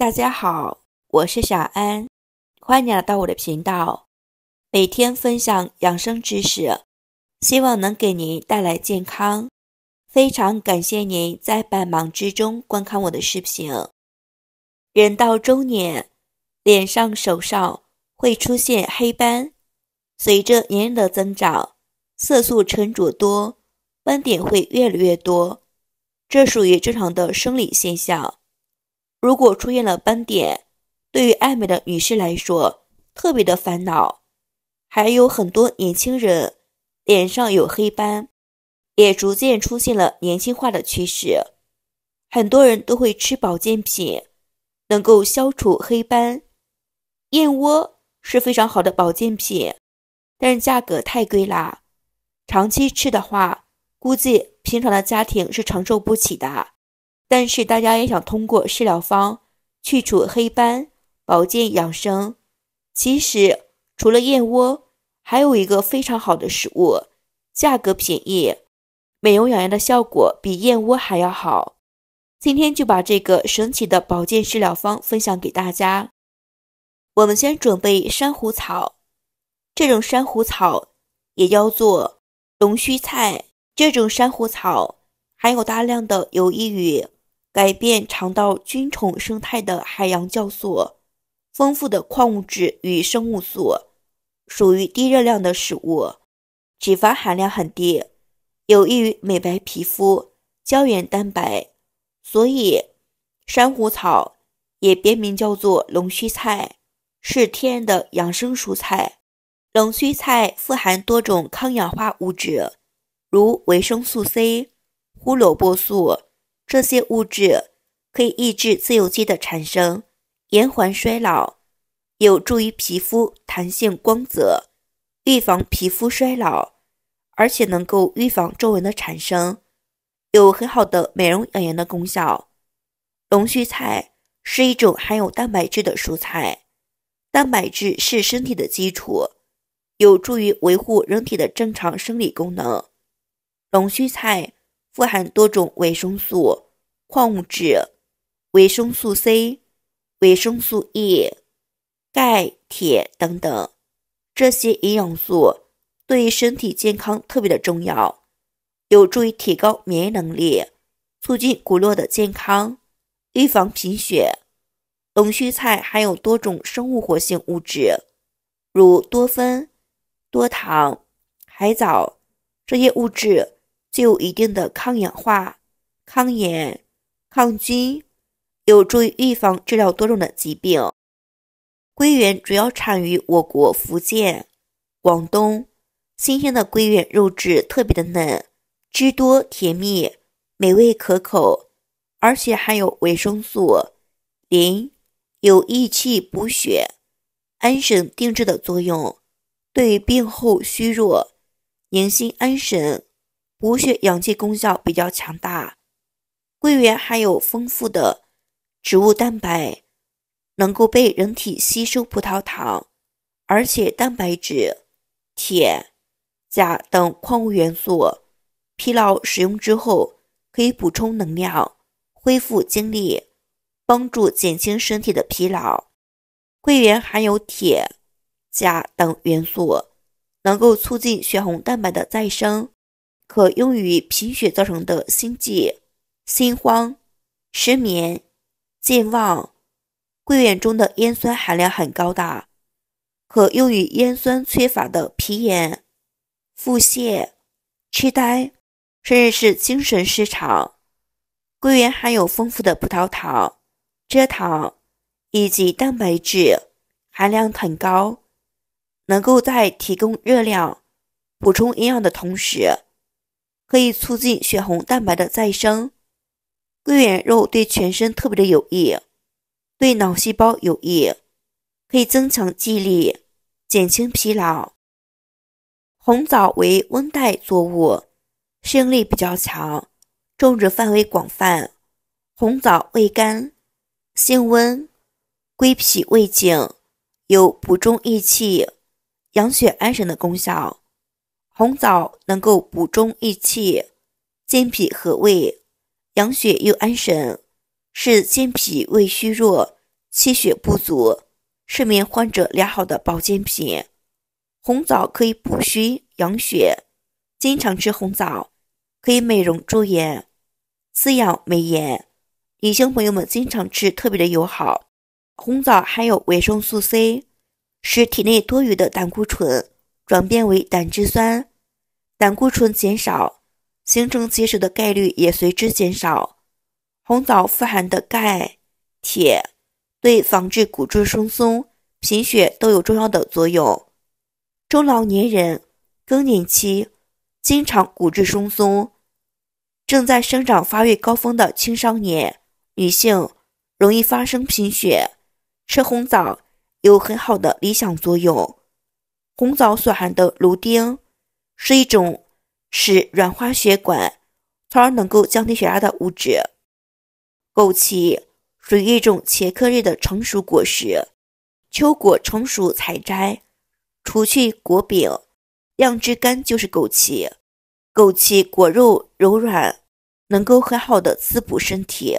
大家好，我是小安，欢迎来到我的频道，每天分享养生知识，希望能给您带来健康。非常感谢您在百忙之中观看我的视频。人到中年，脸上、手上会出现黑斑，随着年龄的增长，色素沉着多，斑点会越来越多，这属于正常的生理现象。如果出现了斑点，对于爱美的女士来说特别的烦恼。还有很多年轻人脸上有黑斑，也逐渐出现了年轻化的趋势。很多人都会吃保健品，能够消除黑斑。燕窝是非常好的保健品，但是价格太贵啦，长期吃的话，估计平常的家庭是承受不起的。但是大家也想通过食疗方去除黑斑、保健养生。其实除了燕窝，还有一个非常好的食物，价格便宜，美容养颜的效果比燕窝还要好。今天就把这个神奇的保健食疗方分享给大家。我们先准备珊瑚草，这种珊瑚草也叫做龙须菜。这种珊瑚草含有大量的有益于改变肠道菌虫生态的海洋酵素，丰富的矿物质与生物素，属于低热量的食物，脂肪含量很低，有益于美白皮肤、胶原蛋白。所以，珊瑚草也别名叫做龙须菜，是天然的养生蔬菜。龙须菜富含多种抗氧化物质，如维生素 C、胡萝卜素。这些物质可以抑制自由基的产生，延缓衰老，有助于皮肤弹性、光泽，预防皮肤衰老，而且能够预防皱纹的产生，有很好的美容养颜的功效。龙须菜是一种含有蛋白质的蔬菜，蛋白质是身体的基础，有助于维护人体的正常生理功能。龙须菜。富含多种维生素、矿物质、维生素 C、维生素 E、钙、铁等等，这些营养素对身体健康特别的重要，有助于提高免疫能力，促进骨络的健康，预防贫血。龙须菜含有多种生物活性物质，如多酚、多糖、海藻这些物质。具有一定的抗氧化、抗炎、抗菌，有助于预防治疗多种的疾病。桂圆主要产于我国福建、广东。新鲜的桂圆肉质特别的嫩，汁多甜蜜，美味可口，而且含有维生素、磷，有益气补血、安神定志的作用，对于病后虚弱、宁心安神。补血养气功效比较强大，桂圆含有丰富的植物蛋白，能够被人体吸收葡萄糖，而且蛋白质、铁、钾等矿物元素，疲劳使用之后可以补充能量，恢复精力，帮助减轻身体的疲劳。桂圆含有铁、钾等元素，能够促进血红蛋白的再生。可用于贫血造成的心悸、心慌、失眠、健忘。桂圆中的烟酸含量很高，的可用于烟酸缺乏的皮炎、腹泻、痴呆，甚至是精神失常。桂圆含有丰富的葡萄糖、蔗糖以及蛋白质，含量很高，能够在提供热量、补充营养的同时。可以促进血红蛋白的再生，桂圆肉对全身特别的有益，对脑细胞有益，可以增强记忆力，减轻疲劳。红枣为温带作物，适应力比较强，种植范围广泛。红枣味甘，性温，归脾胃经，有补中益气、养血安神的功效。红枣能够补中益气、健脾和胃、养血又安神，是健脾胃虚弱、气血不足、失眠患者良好的保健品。红枣可以补虚养血，经常吃红枣可以美容驻颜、滋养美颜。女性朋友们经常吃特别的友好。红枣含有维生素 C，使体内多余的胆固醇转变为胆汁酸。胆固醇减少，形成结石的概率也随之减少。红枣富含的钙、铁，对防治骨质疏松、贫血都有重要的作用。中老年人、更年期、经常骨质疏松、正在生长发育高峰的青少年、女性容易发生贫血，吃红枣有很好的理想作用。红枣所含的芦丁。是一种使软化血管，从而能够降低血压的物质。枸杞属于一种茄科类的成熟果实，秋果成熟采摘，除去果柄，晾枝干就是枸杞。枸杞果肉柔软，能够很好的滋补身体。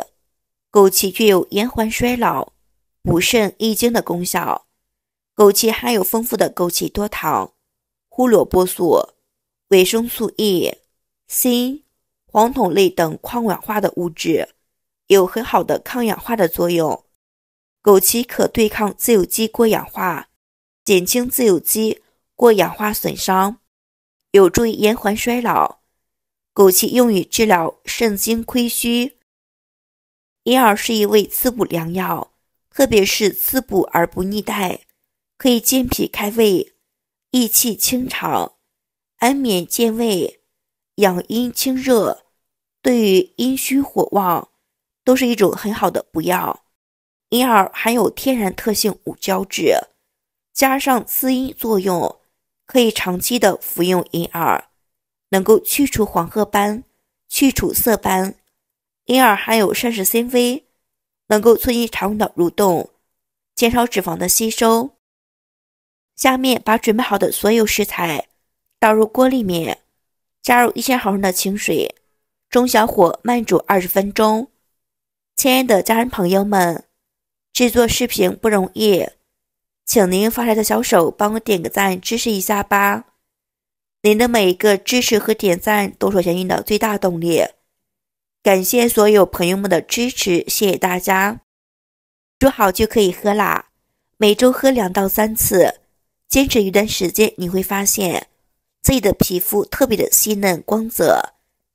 枸杞具有延缓衰老、补肾益精的功效。枸杞含有丰富的枸杞多糖、胡萝卜素。维生素 E、C、黄酮类等抗氧化的物质，有很好的抗氧化的作用。枸杞可对抗自由基过氧化，减轻自由基过氧化损伤，有助于延缓衰老。枸杞用于治疗肾精亏虚，因而是一味滋补良药，特别是滋补而不腻带，可以健脾开胃、益气清肠。安眠健胃、养阴清热，对于阴虚火旺都是一种很好的补药。银耳含有天然特性五胶质，加上滋阴作用，可以长期的服用银耳，能够去除黄褐斑、去除色斑。银耳含有膳食纤维，能够促进肠道蠕动，减少脂肪的吸收。下面把准备好的所有食材。倒入锅里面，加入一千毫升的清水，中小火慢煮二十分钟。亲爱的家人朋友们，制作视频不容易，请您发财的小手帮我点个赞支持一下吧！您的每一个支持和点赞都是我前进的最大动力。感谢所有朋友们的支持，谢谢大家！煮好就可以喝啦，每周喝两到三次，坚持一段时间，你会发现。自己的皮肤特别的细嫩、光泽，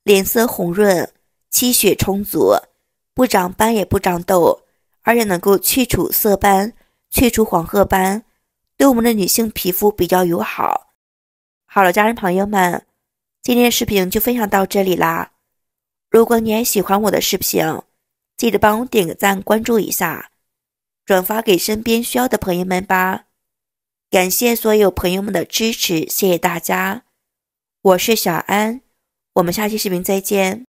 脸色红润，气血充足，不长斑也不长痘，而且能够去除色斑、去除黄褐斑，对我们的女性皮肤比较友好。好了，家人朋友们，今天的视频就分享到这里啦。如果你也喜欢我的视频，记得帮我点个赞、关注一下，转发给身边需要的朋友们吧。感谢所有朋友们的支持，谢谢大家！我是小安，我们下期视频再见。